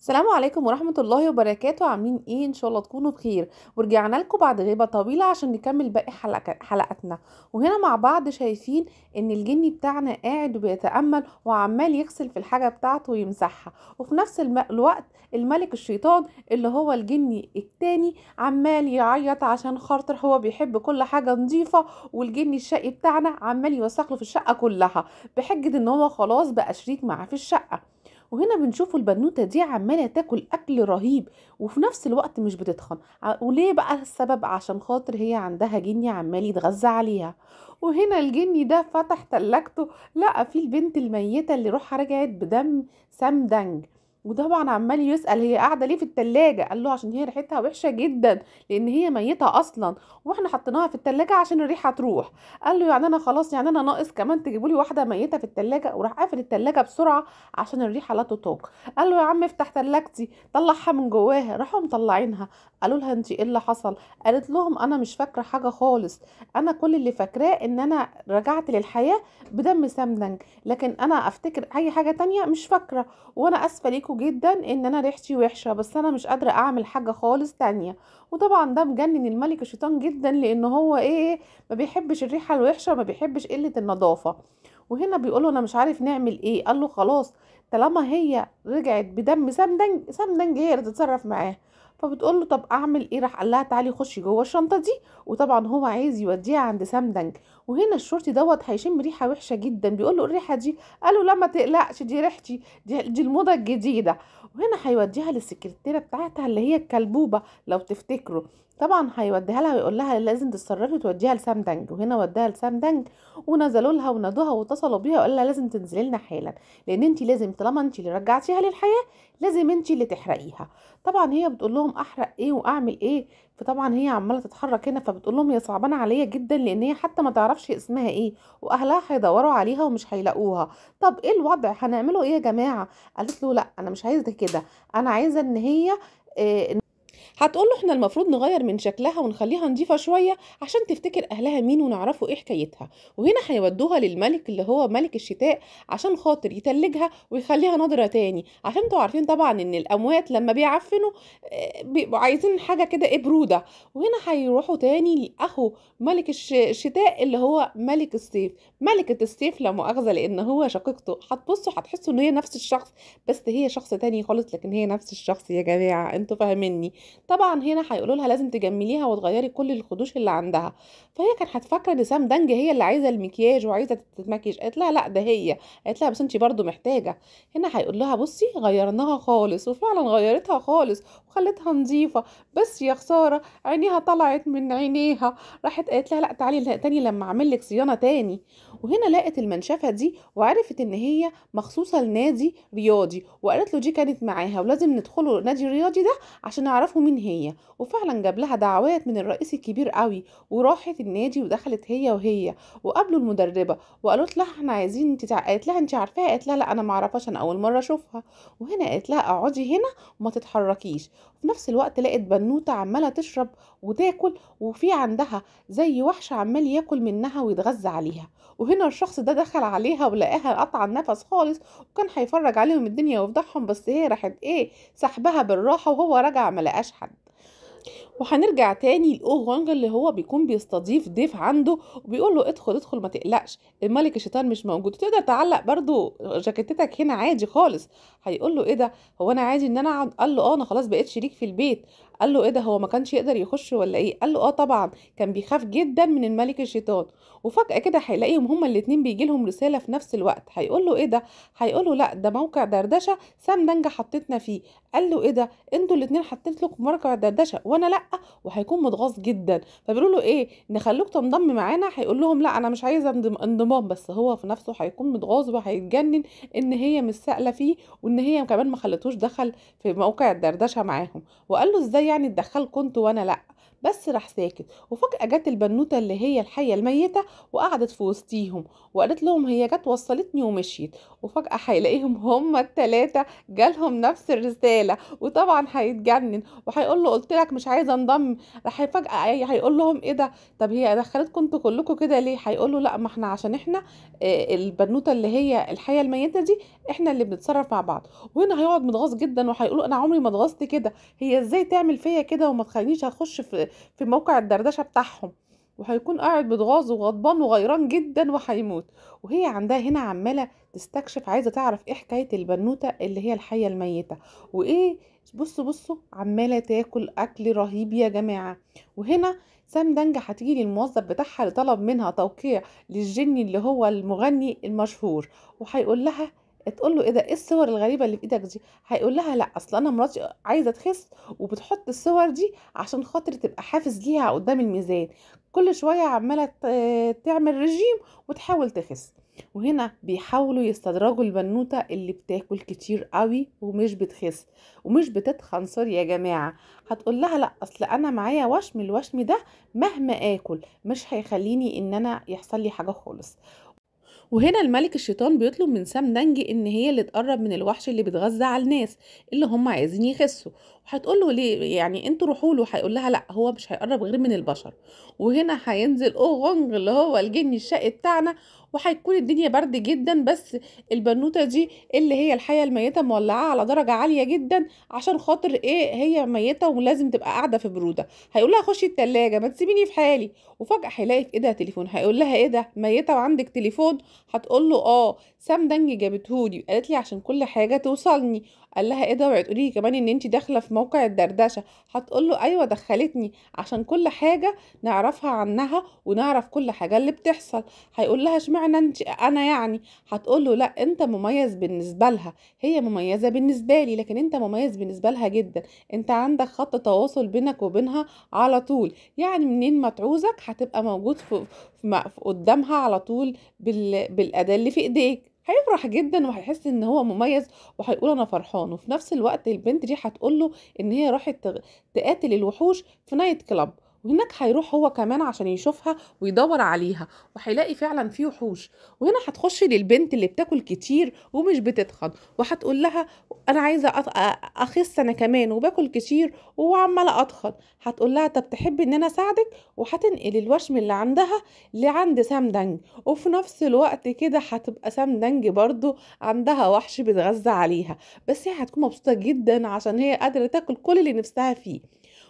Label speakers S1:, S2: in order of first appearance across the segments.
S1: السلام عليكم ورحمة الله وبركاته عاملين ايه ان شاء الله تكونوا بخير ورجعنا لكم بعد غيبة طويلة عشان نكمل باقي حلقة حلقتنا وهنا مع بعض شايفين ان الجني بتاعنا قاعد وبيتأمل وعمال يغسل في الحاجة بتاعته ويمسحها وفي نفس الوقت الملك الشيطان اللي هو الجني التاني عمال يعيط عشان خاطر هو بيحب كل حاجة نظيفة والجني الشقي بتاعنا عمال يوسخ له في الشقة كلها بحجة ان هو خلاص بقى شريك معاه في الشقة وهنا بنشوف البنوته دي عماله تاكل اكل رهيب وفي نفس الوقت مش بتتخن وليه بقى السبب عشان خاطر هي عندها جني عمال يتغذى عليها وهنا الجني ده فتح تلاجته لقى فيه البنت الميته اللي روحها رجعت بدم دانج وطبعا عمال يسال هي قاعده ليه في التلاجة قال له عشان هي ريحتها وحشه جدا لان هي ميته اصلا واحنا حطيناها في التلاجة عشان الريحه تروح قال له يعني انا خلاص يعني انا ناقص كمان تجيبوا لي واحده ميته في التلاجة وراح قافل التلاجة بسرعه عشان الريحه لا تطاق قال له يا عم افتح تلاجتي طلعها من جواها راحوا مطلعينها قالوا لها انت ايه اللي حصل قالت لهم انا مش فاكره حاجه خالص انا كل اللي فاكراه ان انا رجعت للحياه بدم سمنج لكن انا افتكر اي حاجه تانية مش فاكره وانا اسفه ليكم جدا ان انا ريحتي وحشه بس انا مش قادره اعمل حاجه خالص تانية وطبعا ده مجنن الملك الشيطان جدا لان هو ايه, إيه، ما بيحبش الريحه الوحشه ما بيحبش قله النظافه وهنا بيقوله انا مش عارف نعمل ايه قال له خلاص طالما هي رجعت بدم سمدنج سمدنج هي اللي تتصرف معاه فبتقول له طب اعمل ايه راح قال لها تعالي خشي جوه الشنطه دي وطبعا هو عايز يوديها عند سمدنج وهنا الشرطي دوت هيشم ريحه وحشه جدا بيقول له الريحه دي قال له لا ما تقلقش دي ريحتي دي, دي الموضه الجديده وهنا هيوديها للسكرتيره بتاعتها اللي هي الكلبوبه لو تفتكروا طبعا هيوديها لها ويقول لها لازم تتصرفي توديها لسام دانج وهنا وداها لسام دانج ونزلوا لها ونادوها واتصلوا بيها وقال لها لازم تنزلي لنا حالا لان انت لازم طالما انت اللي رجعتيها للحياه لازم انت اللي تحرقيها طبعا هي بتقول لهم احرق ايه واعمل ايه فطبعا هي عماله تتحرك هنا فبتقول لهم هي صعبانه عليا جدا لان هي حتى ما تعرفش اسمها ايه واهلها هيدوروا عليها ومش هيلاقوها طب ايه الوضع هنعمله ايه يا جماعه قالت له لا انا مش عايزه كده انا عايزه ان هي إيه هتقول له احنا المفروض نغير من شكلها ونخليها نضيفة شوية عشان تفتكر أهلها مين ونعرفوا إيه حكايتها وهنا هيودوها للملك اللي هو ملك الشتاء عشان خاطر يتلجها ويخليها نضرة تاني عشان انتوا عارفين طبعا إن الأموات لما بيعفنوا آه، بيبقوا عايزين حاجة كده إيه برودة وهنا هيروحوا تاني لأخو ملك الشتاء اللي هو ملك الصيف ملكة الصيف لا مؤاخذة لأن هو شقيقته هتبصوا هتحسوا إن هي نفس الشخص بس هي شخص تاني خالص لكن هي نفس الشخص يا جماعة انتوا فاهميني طبعا هنا هيقولوا لها لازم تجمليها وتغيري كل الخدوش اللي عندها فهي كانت هتفكر ان سام دانج هي اللي عايزه المكياج وعايزه تتمكيج قالت لها لا ده هي قالت لها بس انت برضو محتاجه هنا هيقول لها بصي غيرناها خالص وفعلا غيرتها خالص وخلتها نظيفه بس يا خساره عينيها طلعت من عينيها راحت قالت لها لا تعالي تاني لما اعمل لك صيانه تاني وهنا لقت المنشفة دي وعرفت ان هي مخصوصة لنادي رياضي وقالت له دي كانت معاها ولازم ندخله نادي الرياضي ده عشان نعرفه مين هي وفعلا جاب لها دعوات من الرئيس الكبير قوي وراحت النادي ودخلت هي وهي وقابلوا المدربة وقالت لها احنا عايزين انت قالت لها انت عارفاها قالت لها لا انا معرفهاش انا اول مرة اشوفها وهنا قالت لها اقعدي هنا وما تتحركيش وفي نفس الوقت لقت بنوتة عمالة تشرب وتاكل وفي عندها زي وحش عمال ياكل منها ويتغذى عليها وهنا الشخص ده دخل عليها ولقاها قطع النفس خالص وكان هيفرج عليهم الدنيا ويفضحهم بس هي راحت ايه سحبها بالراحه وهو رجع ما لقاش حد وهنرجع تاني لأو اللي هو بيكون بيستضيف ضيف عنده وبيقول له ادخل ادخل ما تقلقش الملك الشيطان مش موجود تقدر تعلق برضو جاكيتتك هنا عادي خالص هيقول له ايه ده هو انا عادي ان انا اقعد قال له اه انا خلاص بقيت شريك في البيت قال له ايه ده هو ما كانش يقدر يخش ولا ايه قال له اه طبعا كان بيخاف جدا من الملك الشيطان وفجاه كده هيلاقيهم هما الاتنين بيجي لهم رساله في نفس الوقت هيقول له ايه ده هيقول له لا ده موقع دردشه سام دنجا حطيتنا فيه قال له ايه ده انتوا الاتنين حطيت لكم موقع دردشه وانا لا وهيكون متغاظ جدا فبيقولوا له ايه نخلوك تنضم معانا هيقول لهم لا انا مش عايزه انضمام بس هو في نفسه هيكون متغاظ وهيتجنن ان هي مش سائله فيه وان هي كمان ما خلتوش دخل في موقع الدردشه معاهم وقال له ازاي يعني اتدخلكوا انتوا وانا لا بس راح ساكت وفجأة جت البنوتة اللي هي الحية الميتة وقعدت في وسطيهم وقالت لهم هي جت وصلتني ومشيت وفجأة هيلاقيهم هما التلاتة جالهم نفس الرسالة وطبعا هيتجنن وهيقول له قلت لك مش عايزة انضم راح فجأة هيقول لهم ايه ده طب هي دخلتكم انتوا كلكم كده ليه هيقول له لا ما احنا عشان احنا آه، البنوتة اللي هي الحية الميتة دي احنا اللي بنتصرف مع بعض وهنا هيقعد متغاظ جدا وهيقول انا عمري ما اتغاظت كده هي ازاي تعمل فيا كده وما تخلينيش اخش في في موقع الدردشه بتاعهم وهيكون قاعد متغاظ وغضبان وغيران جدا وهيموت وهي عندها هنا عماله تستكشف عايزه تعرف ايه حكايه البنوته اللي هي الحيه الميته وايه بصوا بصوا عماله تاكل اكل رهيب يا جماعه وهنا سام دانجا هتيجي للموظف بتاعها لطلب منها توقيع للجني اللي هو المغني المشهور وهيقول لها تقول له ايه ده ايه الصور الغريبه اللي في ايدك دي هيقول لها لا اصل انا مراتي عايزه تخس وبتحط الصور دي عشان خاطر تبقى حافز ليها قدام الميزان كل شويه عماله تعمل رجيم وتحاول تخس وهنا بيحاولوا يستدرجوا البنوتة اللي بتاكل كتير قوي ومش بتخس ومش بتتخن سوري يا جماعة هتقول لها لا اصل انا معايا وشم الوشم ده مهما اكل مش هيخليني ان انا يحصل لي حاجة خالص وهنا الملك الشيطان بيطلب من سام دانج ان هي اللي تقرب من الوحش اللي بيتغذى على الناس اللي هم عايزين يخسوا وهتقول له ليه يعني انتوا روحوا له هيقول لها لا هو مش هيقرب غير من البشر وهنا هينزل اوغونغ اللي هو الجن الشقي بتاعنا وهيكون الدنيا برد جدا بس البنوته دي اللي هي الحيه الميته مولعه على درجه عاليه جدا عشان خاطر ايه هي ميته ولازم تبقى قاعده في بروده هيقول لها خشي التلاجة ما تسيبيني في حالي وفجاه هيلاقي في ايدها تليفون هيقول لها ايه ده ميته وعندك تليفون هتقول له اه سام دنج جابتهولي قالت لي عشان كل حاجه توصلني قال لها ايه ده اوعي تقولي كمان ان انت داخله في موقع الدردشه هتقول له ايوه دخلتني عشان كل حاجه نعرفها عنها ونعرف كل حاجه اللي بتحصل هيقول لها اشمعنى معنى انت انا يعني هتقول له لا انت مميز بالنسبه لها هي مميزه بالنسبه لي لكن انت مميز بالنسبه لها جدا انت عندك خط تواصل بينك وبينها على طول يعني منين ما تعوزك هتبقى موجود في قدامها على طول بالاداه اللي في ايديك هيفرح جدا وهيحس ان هو مميز وهيقول انا فرحان وفي نفس الوقت البنت دي هتقول له ان هي راحت تقاتل الوحوش في نايت كلاب وهناك هيروح هو كمان عشان يشوفها ويدور عليها وهيلاقي فعلا في وحوش وهنا هتخش للبنت اللي بتاكل كتير ومش بتتخن وهتقول لها انا عايزه اخس انا كمان وباكل كتير وعماله اتخن هتقول لها طب تحب ان انا اساعدك وهتنقل الوشم اللي عندها لعند سامدنج وفي نفس الوقت كده هتبقى سامدنج برضو عندها وحش بيتغذى عليها بس هي هتكون مبسوطه جدا عشان هي قادره تاكل كل اللي نفسها فيه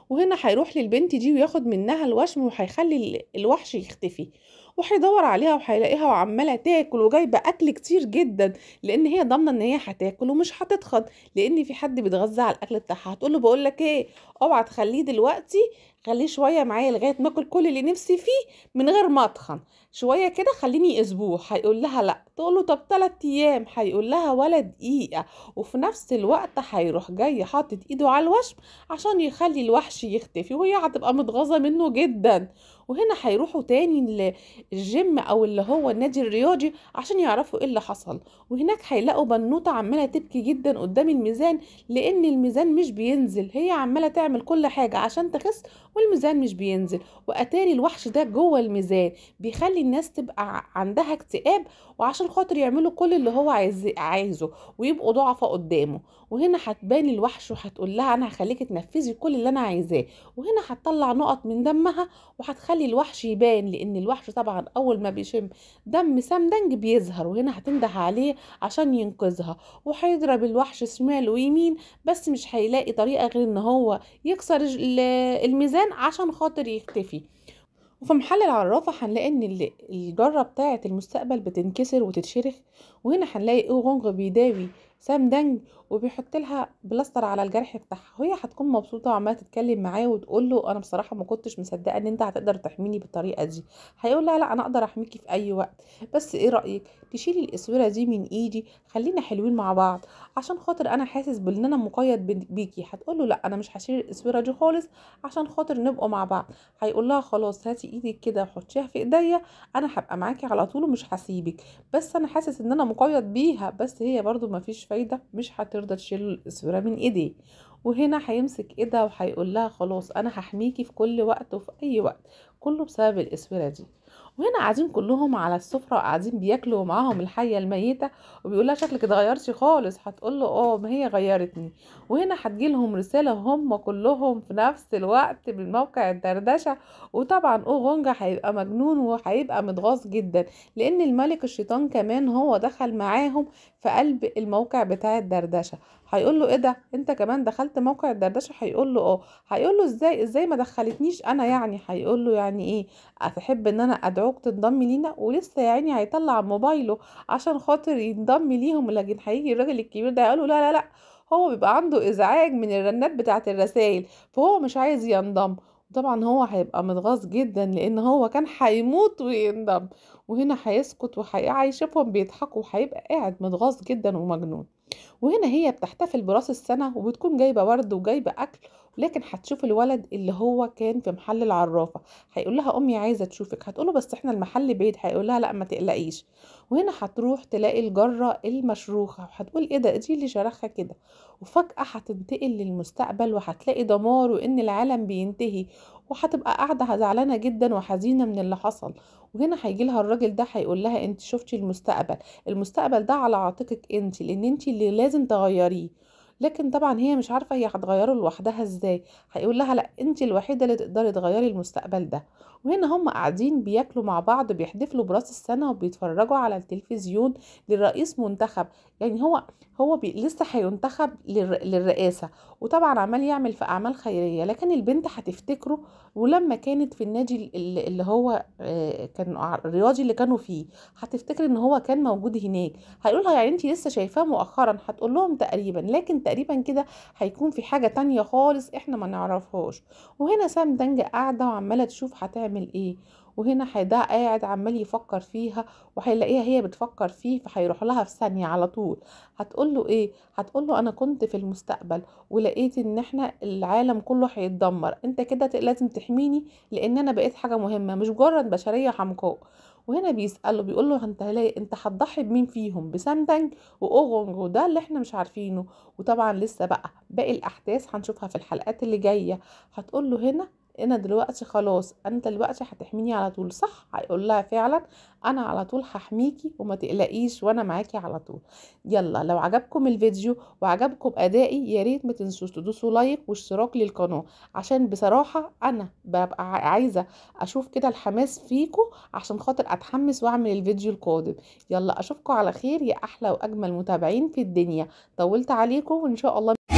S1: وهنا هيروح للبنت دي وياخد منها الوشم وهيخلي الوحش يختفي وهيدور عليها وهيلاقيها وعماله تاكل وجايبه اكل كتير جدا لان هي ضامنه ان هي هتاكل ومش هتتخض لان في حد بيتغذى على الاكل بتاعها هتقول له بقول لك ايه اوعى تخليه دلوقتي خليه شويه معايا لغايه ما اكل كل اللي نفسي فيه من غير ما اتخن شويه كده خليني اسبوع هيقول لها لا تقول له طب ثلاث ايام هيقول لها ولا دقيقه وفي نفس الوقت هيروح جاي حاطط ايده على الوشم عشان يخلي الوحش يختفي وهي هتبقى متغاظه منه جدا وهنا هيروحوا تاني الجيم او اللي هو النادي الرياضي عشان يعرفوا ايه اللي حصل وهناك هيلاقوا بنوته عماله تبكي جدا قدام الميزان لان الميزان مش بينزل هي عماله تعمل كل حاجه عشان تخس والميزان مش بينزل واتاري الوحش ده جوه الميزان بيخلي الناس تبقى عندها اكتئاب وعشان خاطر يعملوا كل اللي هو عايز عايزه ويبقوا ضعفاء قدامه وهنا هتبان الوحش وهتقول لها انا هخليكي تنفذي كل اللي انا عايزاه وهنا هتطلع نقط من دمها وهتخلي بيخلي الوحش يبان لان الوحش طبعا اول ما بيشم دم سمدنج بيظهر وهنا هتنده عليه عشان ينقذها وهيضرب الوحش شمال ويمين بس مش هيلاقي طريقه غير ان هو يكسر الميزان عشان خاطر يختفي وفي محل العرافة هنلاقي ان الجرة بتاعة المستقبل بتنكسر وتتشرخ وهنا هنلاقي اوغونغ بيداوي دنج وبيحط لها بلاستر على الجرح بتاعها وهي هتكون مبسوطه وعماله تتكلم معاه وتقول له انا بصراحه ما كنتش مصدقه ان انت هتقدر تحميني بالطريقه دي هيقول لها لا انا اقدر احميكي في اي وقت بس ايه رايك تشيلي الاسوره دي من ايدي خلينا حلوين مع بعض عشان خاطر انا حاسس بان انا مقيد بيكي هتقول له لا انا مش هشيل الاسوره دي خالص عشان خاطر نبقى مع بعض هيقول لها خلاص هاتي ايدك كده وحطيها في ايديا انا هبقى معاكي على طول ومش هسيبك بس انا حاسس ان انا مقيد بيها بس هي ما مفيش فايدة مش هترضى تشيل الاسورة من ايديه وهنا هيمسك ايدها وهيقول لها خلاص انا هحميكي في كل وقت وفي اي وقت كله بسبب الاسورة دي وهنا قاعدين كلهم على السفره وقاعدين بياكلوا معاهم الحيه الميته وبيقولها شكلك اتغيرتي خالص هتقول له اه ما هي غيرتني وهنا هتجي لهم رساله هم كلهم في نفس الوقت من موقع الدردشه وطبعا اوغونجا هيبقى مجنون وهيبقى متغاظ جدا لان الملك الشيطان كمان هو دخل معاهم في قلب الموقع بتاع الدردشه هيقول له ايه ده انت كمان دخلت موقع الدردشه هيقول له اه هيقول له ازاي ازاي ما دخلتنيش انا يعني هيقول له يعني ايه هتحب ان انا ادعوك تنضم لينا ولسه يا عيني هيطلع موبايله عشان خاطر ينضم ليهم لكن هيجي الراجل الكبير ده هيقول له لا لا لا هو بيبقى عنده ازعاج من الرنات بتاعه الرسائل فهو مش عايز ينضم طبعا هو هيبقى متغاظ جدا لان هو كان هيموت وينضم وهنا هيسكت وهيشوفهم بيضحكوا وهيبقى قاعد متغاظ جدا ومجنون وهنا هي بتحتفل براس السنة وبتكون جايبة ورد وجايبة أكل لكن هتشوف الولد اللي هو كان في محل العرافة هيقول لها أمي عايزة تشوفك هتقوله بس احنا المحل بعيد هيقول لها لا ما تقلقيش وهنا هتروح تلاقي الجرة المشروخة وهتقول ايه ده دي اللي شرخها كده وفجأة هتنتقل للمستقبل وهتلاقي دمار وإن العالم بينتهي وهتبقى قاعده زعلانه جدا وحزينه من اللي حصل وهنا هيجي لها الراجل ده هيقول لها انت شفتي المستقبل المستقبل ده على عاتقك انت لان انت اللي لازم تغيريه لكن طبعا هي مش عارفه هي هتغيره لوحدها ازاي هيقول لها لا انت الوحيده اللي تقدري تغيري المستقبل ده وهنا هم قاعدين بياكلوا مع بعض بيحدفلوا براس السنه وبيتفرجوا على التلفزيون للرئيس منتخب يعني هو هو بي لسه هينتخب للر... للرئاسه وطبعا عمال يعمل في اعمال خيريه لكن البنت هتفتكره ولما كانت في النادي اللي هو آه، كان الرياضي اللي كانوا فيه هتفتكر ان هو كان موجود هناك هيقولها يعني انت لسه شايفاه مؤخرا هتقول لهم تقريبا لكن تقريبا كده هيكون في حاجة تانية خالص احنا ما نعرفهاش وهنا سام دنجة قاعدة وعمالة تشوف هتعمل ايه وهنا حيداع قاعد عمال يفكر فيها وهيلاقيها هي بتفكر فيه فهيروح لها في ثانية على طول هتقول له ايه هتقول له انا كنت في المستقبل ولقيت ان احنا العالم كله هيتدمر انت كده لازم تحميني لان انا بقيت حاجة مهمة مش مجرد بشرية حمقاء وهنا بيسأله بيقول له انت هلاقي انت هتضحي بمين فيهم بسامتنج واوغونج وده اللي احنا مش عارفينه وطبعا لسه بقى باقي الاحداث هنشوفها في الحلقات اللي جايه هتقول له هنا انا دلوقتي خلاص انت دلوقتي هتحميني على طول صح هيقول لها فعلا انا على طول هحميكي وما تقلقيش وانا معاكي على طول يلا لو عجبكم الفيديو وعجبكم ادائي يا ريت ما تنسوش تدوسوا لايك واشتراك للقناه عشان بصراحه انا ببقى عايزه اشوف كده الحماس فيكم عشان خاطر اتحمس واعمل الفيديو القادم يلا اشوفكم على خير يا احلى واجمل متابعين في الدنيا طولت عليكم وان شاء الله